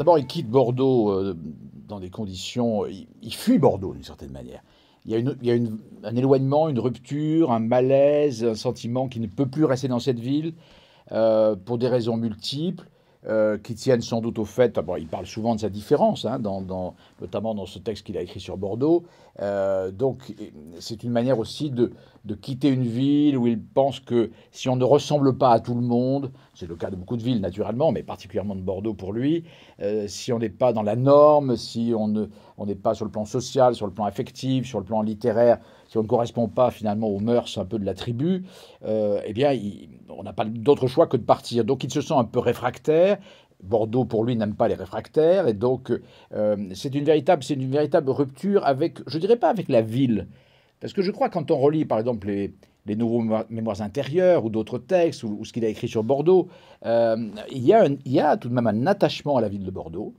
D'abord, il quitte Bordeaux euh, dans des conditions. Il, fuit Bordeaux d'une certaine manière. Il y a, un éloignement, une rupture, un malaise, un sentiment qu'il ne peut plus rester dans cette ville euh, pour des raisons multiples. Euh, qui tiennent sans doute au fait, ah, il parle souvent de sa différence, hein, notamment dans ce texte qu'il a écrit sur Bordeaux. Euh, donc c'est une manière aussi de, quitter une ville où il pense que si on ne ressemble pas à tout le monde, c'est le cas de beaucoup de villes naturellement, mais particulièrement de Bordeaux pour lui, euh, si on n'est pas dans la norme, si on ne on n'est pas sur le plan social, sur le plan affectif, sur le plan littéraire, si on ne correspond pas finalement aux mœurs un peu de la tribu, euh, eh bien, on n'a pas d'autre choix que de partir. Donc, il se sent un peu réfractaire. Bordeaux, pour lui, n'aime pas les réfractaires. Et donc, euh, c'est une, véritable, une véritable rupture avec, je dirais pas avec la ville. Parce que je crois, quand on relit, par exemple, les, nouveaux mémoires intérieurs ou d'autres textes, ou, ce qu'il a écrit sur Bordeaux, euh, il y a tout de même un attachement à la ville de Bordeaux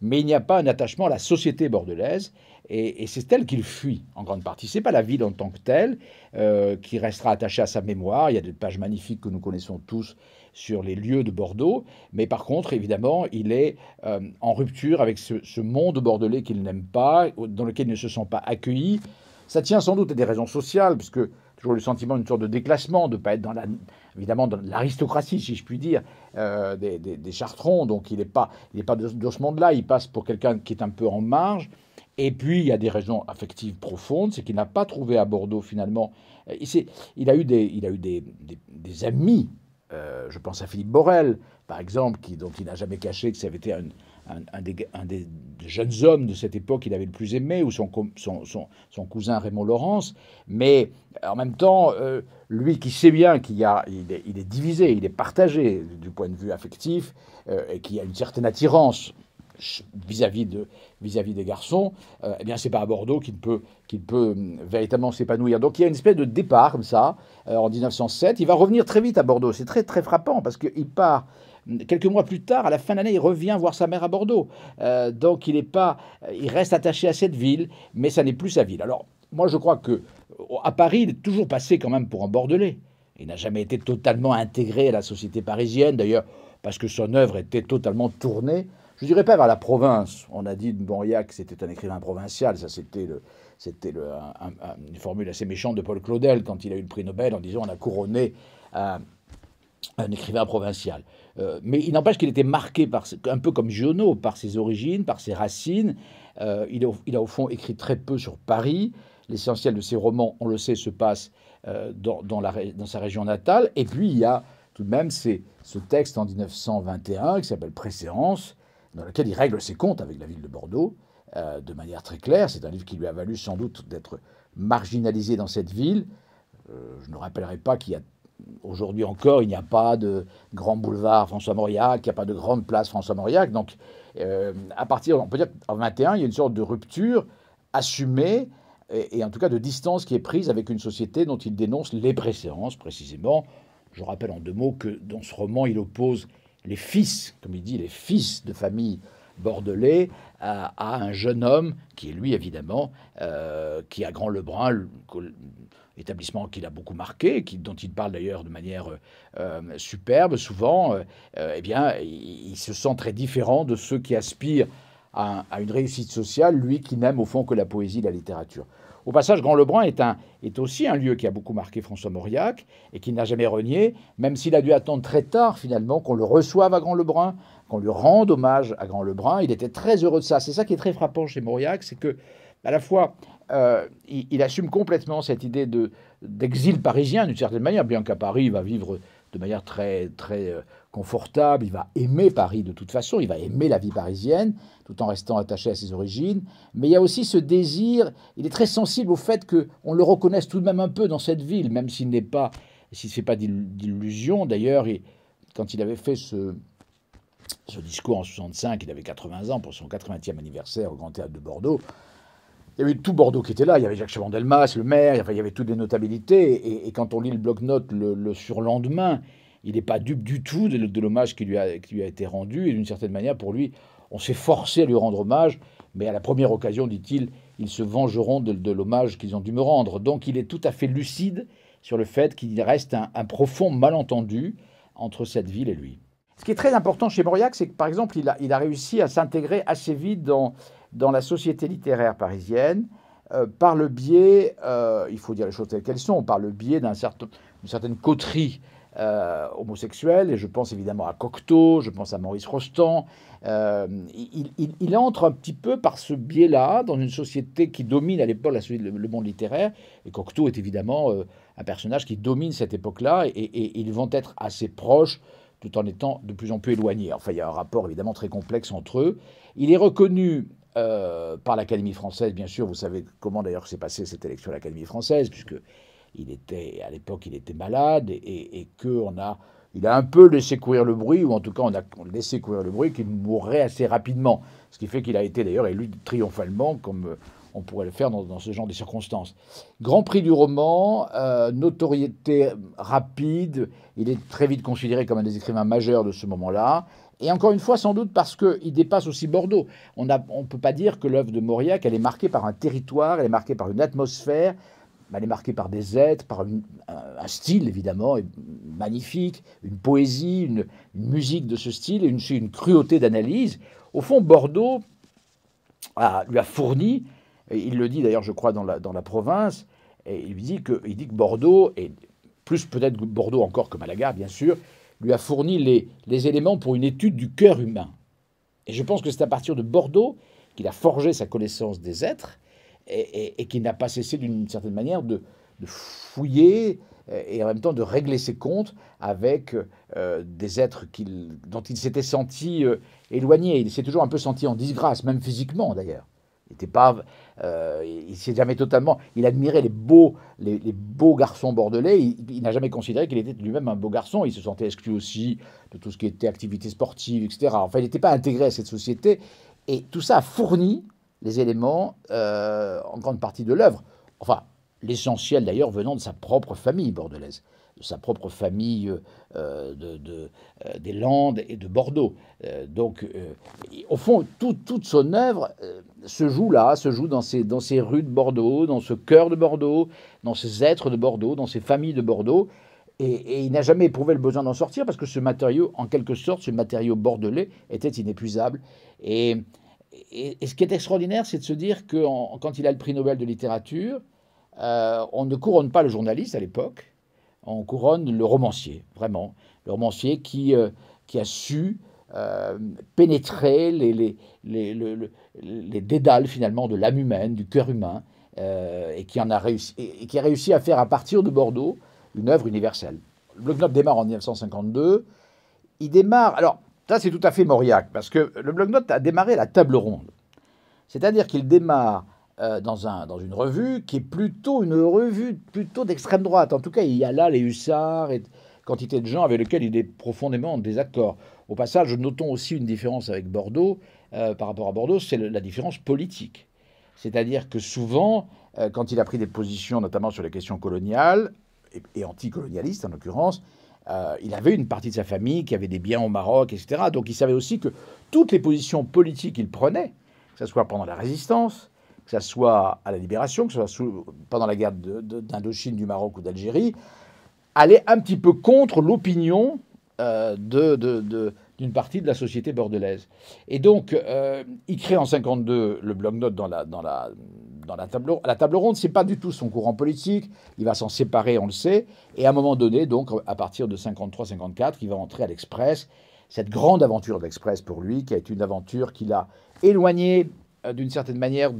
mais il n'y a pas un attachement à la société bordelaise, et, c'est elle qu'il fuit en grande partie. C'est pas la ville en tant que telle euh, qui restera attachée à sa mémoire. Il y a des pages magnifiques que nous connaissons tous sur les lieux de Bordeaux, mais par contre, évidemment, il est euh, en rupture avec ce, ce monde bordelais qu'il n'aime pas, dans lequel il ne se sent pas accueilli. Ça tient sans doute à des raisons sociales, puisque le sentiment d'une sorte de déclassement, de ne pas être dans la, évidemment dans l'aristocratie, si je puis dire, euh, des, des, des, chartrons. Donc il n'est pas, il est pas de, de ce monde-là, il passe pour quelqu'un qui est un peu en marge. Et puis il y a des raisons affectives profondes, c'est qu'il n'a pas trouvé à Bordeaux finalement. Euh, il, il a eu des, il a eu des, des amis. Euh, je pense à Philippe Borel, par exemple, qui, dont il n'a jamais caché que ça avait été un un, des, jeunes hommes de cette époque qu'il avait le plus aimé, ou son, cousin Raymond Laurence. Mais en même temps, euh, lui qui sait bien qu'il a, il est, divisé, il est partagé du point de vue affectif, euh, et qui a une certaine attirance vis-à-vis de, vis -vis des garçons, euh, eh bien c'est pas à Bordeaux qu'il peut, qu'il peut véritablement s'épanouir. Donc il y a une espèce de départ comme ça en 1907. Il va revenir très vite à Bordeaux. C'est très très frappant parce qu'il part Quelques mois plus tard, à la fin de l'année, il revient voir sa mère à Bordeaux. Euh, donc il est pas, euh, il reste attaché à cette ville, mais ça n'est plus sa ville. Alors moi, je crois que à Paris, il est toujours passé quand même pour un Bordelais. Il n'a jamais été totalement intégré à la société parisienne, d'ailleurs, parce que son œuvre était totalement tournée je dirais pas vers la province. On a dit de que c'était un écrivain provincial, ça c'était c'était une formule assez méchante de Paul Claudel quand il a eu le prix Nobel en disant on a couronné euh, un écrivain provincial. Euh, mais il n'empêche qu'il était marqué, par, un peu comme Giono, par ses origines, par ses racines. Euh, il, a, au fond écrit très peu sur Paris. L'essentiel de ses romans, on le sait, se passe euh, dans, sa région natale. Et puis il y a tout de même ce texte en 1921 qui s'appelle Préséance, dans lequel il règle ses comptes avec la ville de Bordeaux de manière très claire. C'est un livre qui lui a valu sans doute d'être marginalisé dans cette ville. je ne rappellerai pas qu'il y a aujourd'hui encore, il n'y a pas de grand boulevard François Mauriac, il n'y a pas de grande place François Mauriac. Donc, euh, à partir, on peut dire, en 21, il y a une sorte de rupture assumée et, en tout cas de distance qui est prise avec une société dont il dénonce les préférences précisément. Je rappelle en deux mots que dans ce roman, il oppose les fils, comme il dit, les fils de famille bordelais à, un jeune homme qui est lui évidemment, euh, qui a grand le établissement qu'il a beaucoup marqué, dont il parle d'ailleurs de manière euh, euh, superbe souvent, euh, eh bien, il, se sent très différent de ceux qui aspirent à, une réussite sociale, lui qui n'aime au fond que la poésie, la littérature. Au passage, Grand Lebrun est, un, est aussi un lieu qui a beaucoup marqué François Mauriac et qui n'a jamais renié, même s'il a dû attendre très tard finalement qu'on le reçoive à Grand Lebrun, qu'on lui rende hommage à Grand Lebrun. Il était très heureux de ça. C'est ça qui est très frappant chez Mauriac, c'est que à la fois euh, il, assume complètement cette idée d'exil parisien, d'une certaine manière, bien qu'à Paris, il va vivre de manière très, très euh, confortable, il va aimer Paris de toute façon, il va aimer la vie parisienne, tout en restant attaché à ses origines, mais il y a aussi ce désir, il est très sensible au fait qu'on le reconnaisse tout de même un peu dans cette ville, même s'il n'est pas, s'il ne fait pas d'illusion, d'ailleurs, quand il avait fait ce, discours en 65, il avait 80 ans pour son 80e anniversaire au Grand Théâtre de Bordeaux, il y avait tout Bordeaux qui était là. Il y avait Jacques Chaban-Delmas, le maire, il y avait toutes les notabilités. Et, quand on lit le bloc-notes le, surlendemain, il n'est pas dupe du tout de, l'hommage qui, qui, lui a été rendu. Et d'une certaine manière, pour lui, on s'est forcé à lui rendre hommage. Mais à la première occasion, dit-il, ils se vengeront de, l'hommage qu'ils ont dû me rendre. Donc il est tout à fait lucide sur le fait qu'il reste un, profond malentendu entre cette ville et lui. Ce qui est très important chez Mauriac, c'est que par exemple, il a réussi à s'intégrer assez vite dans dans la société littéraire parisienne euh, par le biais, euh, il faut dire les choses telles qu'elles sont, par le biais d'une certain, certaine coterie euh, homosexuelle, et je pense évidemment à Cocteau, je pense à Maurice Rostand. il, entre un petit peu par ce biais-là dans une société qui domine à l'époque le, le, monde littéraire, et Cocteau est évidemment un personnage qui domine cette époque-là, et, ils vont être assez proches tout en étant de plus en plus éloignés. Enfin, il y a un rapport évidemment très complexe entre eux. Il est reconnu euh, par l'Académie française, bien sûr. Vous savez comment d'ailleurs s'est passée cette élection à l'Académie française, puisque il était à l'époque il était malade et, et, a il a un peu laissé courir le bruit, ou en tout cas on a laissé courir le bruit qu'il mourrait assez rapidement, ce qui fait qu'il a été d'ailleurs élu triomphalement comme euh, on pourrait le faire dans, ce genre de circonstances. Grand prix du roman, euh, notoriété rapide, il est très vite considéré comme un des écrivains majeurs de ce moment-là et encore une fois, sans doute parce qu'il dépasse aussi Bordeaux. On ne on peut pas dire que l'œuvre de Mauriac, elle est marquée par un territoire, elle est marquée par une atmosphère, elle est marquée par des êtres, par un style évidemment magnifique, une poésie, une, musique de ce style, et une, une cruauté d'analyse. Au fond, Bordeaux lui a fourni, et il le dit d'ailleurs, je crois, dans la, dans la province, et il dit, que, il dit que Bordeaux, et plus peut-être Bordeaux encore que Malaga, bien sûr, lui a fourni les, éléments pour une étude du cœur humain. Et je pense que c'est à partir de Bordeaux qu'il a forgé sa connaissance des êtres et, qu'il n'a pas cessé d'une certaine manière de, fouiller et en même temps de régler ses comptes avec euh, des êtres dont il s'était senti euh, éloigné. Il s'est toujours un peu senti en disgrâce, même physiquement d'ailleurs. Il était pas, euh, il s'est jamais totalement. Il admirait les beaux, les, beaux garçons bordelais. Il, n'a jamais considéré qu'il était lui-même un beau garçon. Il se sentait exclu aussi de tout ce qui était activité sportive, etc. Enfin, il n'était pas intégré à cette société. Et tout ça a fourni les éléments euh, en grande partie de l'œuvre. Enfin, l'essentiel d'ailleurs venant de sa propre famille bordelaise, de sa propre famille euh, euh, des Landes et de Bordeaux. Euh, donc, au fond, toute son œuvre se joue là, se joue dans ces, dans ces rues de Bordeaux, dans ce cœur de Bordeaux, dans ces êtres de Bordeaux, dans ces familles de Bordeaux. Et, il n'a jamais éprouvé le besoin d'en sortir parce que ce matériau, en quelque sorte, ce matériau bordelais était inépuisable. Et, ce qui est extraordinaire, c'est de se dire que quand il a le prix Nobel de littérature, euh, on ne couronne pas le journaliste à l'époque, on couronne le romancier, vraiment. Le romancier qui, euh, a su euh, pénétrer les, les, dédales finalement de l'âme humaine, du cœur humain, et, qui en a réussi, qui a réussi à faire à partir de Bordeaux une œuvre universelle. Le Globe démarre en 1952. Il démarre. Alors, ça, c'est tout à fait Mauriac, parce que le bloc note a démarré la table ronde. C'est-à-dire qu'il démarre euh, dans, un, dans une revue qui est plutôt une revue plutôt d'extrême droite. En tout cas, il y a là les hussards et quantité de gens avec lesquels il est profondément en désaccord. Au passage, notons aussi une différence avec Bordeaux euh, par rapport à Bordeaux, c'est la différence politique. C'est-à-dire que souvent, euh, quand il a pris des positions, notamment sur les questions coloniales et, anticolonialistes en l'occurrence, il avait une partie de sa famille qui avait des biens au Maroc, etc. Donc il savait aussi que toutes les positions politiques qu'il prenait, que ce soit pendant la résistance, que ce soit à la libération, que ce soit pendant la guerre d'Indochine, du Maroc ou d'Algérie, allait un petit peu contre l'opinion euh, d'une partie de la société bordelaise. Et donc, euh, il crée en 52 le bloc-notes dans la, dans la, la, table, la table ronde. C'est pas du tout son courant politique. Il va s'en séparer, on le sait. Et à un moment donné, donc, à partir de 53-54, il va entrer à l'Express. Cette grande aventure l'Express pour lui, qui est une aventure qui l'a éloigné euh, d'une certaine manière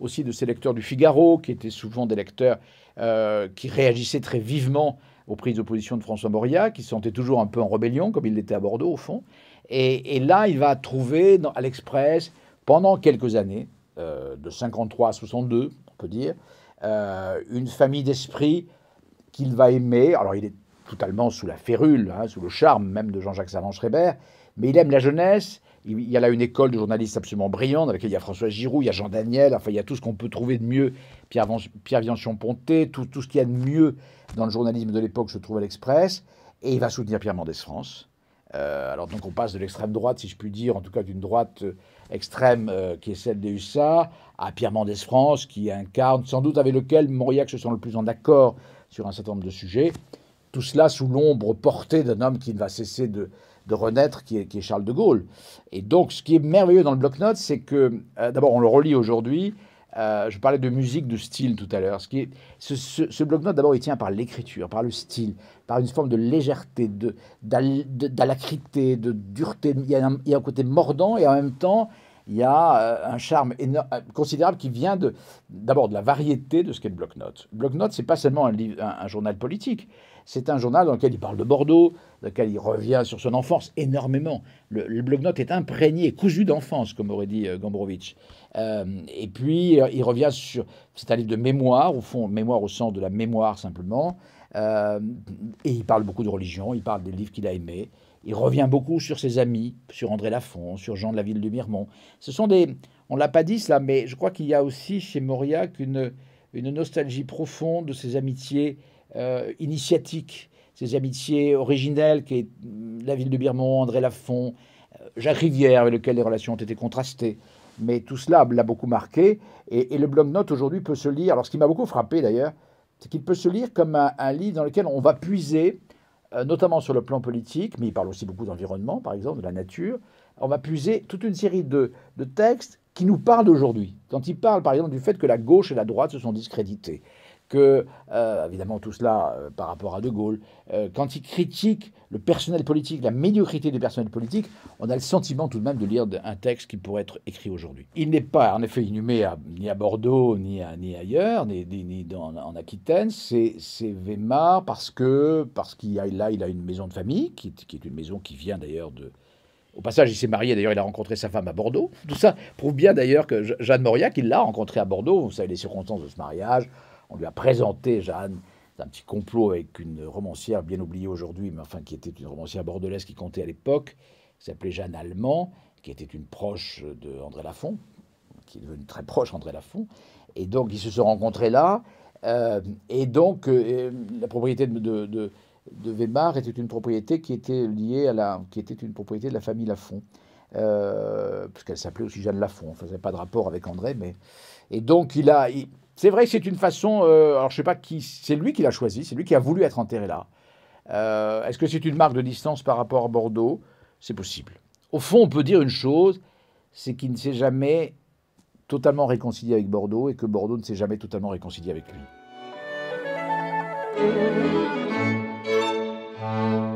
aussi de ses lecteurs du Figaro, qui étaient souvent des lecteurs euh, qui réagissaient très vivement aux prises d'opposition de François moria qui se sentait toujours un peu en rébellion, comme il l'était à Bordeaux, au fond. Et, là, il va trouver à l'Express, pendant quelques années, euh, de 53 à 62, on peut dire, une famille d'esprit qu'il va aimer. Alors, il est totalement sous la férule, hein, sous le charme même de Jean-Jacques Savant-Schreiber, mais il aime la jeunesse, il y a là une école de journalistes absolument brillante, avec laquelle il y a François Giroud, il y a Jean Daniel, enfin, il y a tout ce qu'on peut trouver de mieux, Pierre, Pierre Vianchon-Ponté, tout, ce qu'il y a de mieux dans le journalisme de l'époque se trouve à l'Express. Et il va soutenir Pierre Mendès France. Euh, alors, donc, on passe de l'extrême droite, si je puis dire, en tout cas d'une droite euh, extrême euh, qui est celle des USA, à Pierre Mendès France, qui incarne, sans doute avec lequel Mauriac se sent le plus en accord sur un certain nombre de sujets tout cela sous l'ombre portée d'un homme qui ne va cesser de, renaître, qui est, Charles de Gaulle. Et donc, ce qui est merveilleux dans le bloc-notes, c'est que, euh, d'abord, on le relit aujourd'hui. Euh, je parlais de musique, de style tout à l'heure. Ce, qui ce, bloc-notes, d'abord, il tient par l'écriture, par le style, par une forme de légèreté, d'alacrité, de, de dureté. il y, a un, côté mordant et en même temps, il y a euh, un charme euh, considérable qui vient d'abord de la variété de ce qu'est le bloc-notes. Le bloc-notes, ce pas seulement un, journal politique, c'est un journal dans lequel il parle de Bordeaux, dans lequel il revient sur son enfance énormément. Le, bloc-notes est imprégné, cousu d'enfance, comme aurait dit euh, Gombrowicz. et puis, il revient sur... C'est un livre de mémoire, au fond, mémoire au sens de la mémoire simplement. Euh, et il parle beaucoup de religion, il parle des livres qu'il a aimés. Il revient beaucoup sur ses amis, sur André Lafont, sur Jean de la Ville de Mirmont. Ce sont des. On ne l'a pas dit cela, mais je crois qu'il y a aussi chez Mauriac une, une nostalgie profonde de ses amitiés euh, initiatiques, ses amitiés originelles, qui est la Ville de Birmont, André Lafont, euh, Jacques Rivière, avec lequel les relations ont été contrastées. Mais tout cela l'a beaucoup marqué. Et, le blog note aujourd'hui peut se lire. Alors, ce qui m'a beaucoup frappé d'ailleurs, c'est qu'il peut se lire comme un, livre dans lequel on va puiser, euh, notamment sur le plan politique, mais il parle aussi beaucoup d'environnement, par exemple, de la nature, on va puiser toute une série de, de textes qui nous parlent d'aujourd'hui. Quand il parle, par exemple, du fait que la gauche et la droite se sont discréditées, que, euh, évidemment, tout cela euh, par rapport à De Gaulle, euh, quand il critique le personnel politique, la médiocrité du personnel politique, on a le sentiment tout de même de lire un texte qui pourrait être écrit aujourd'hui. Il n'est pas, en effet, inhumé ni à Bordeaux, ni, ni ailleurs, ni, en Aquitaine. C'est Weimar parce que parce qu'il a là, il a une maison de famille qui, est une maison qui vient d'ailleurs de au passage, il s'est marié, d'ailleurs, il a rencontré sa femme à Bordeaux. Tout ça prouve bien d'ailleurs que Jeanne Mauriac, il l'a rencontré à Bordeaux. Vous savez les circonstances de ce mariage, on lui a présenté Jeanne. C'est un petit complot avec une romancière bien oubliée aujourd'hui, mais enfin qui était une romancière bordelaise qui comptait à l'époque, qui s'appelait Jeanne Allemand, qui était une proche de André Lafont, qui est devenue très proche André Lafont. Et donc ils se sont rencontrés là. Euh, et donc euh, la propriété de, de, de, de, Weimar était une propriété qui était liée à la, qui était une propriété de la famille Lafont. Euh, puisqu'elle s'appelait aussi Jeanne Lafont, on ne faisait pas de rapport avec André, mais... Et donc, il a, c'est vrai que c'est une façon. Euh, alors, je sais pas qui. C'est lui qui l'a choisi, c'est lui qui a voulu être enterré là. Euh, est-ce que c'est une marque de distance par rapport à Bordeaux C'est possible. Au fond, on peut dire une chose c'est qu'il ne s'est jamais totalement réconcilié avec Bordeaux et que Bordeaux ne s'est jamais totalement réconcilié avec lui.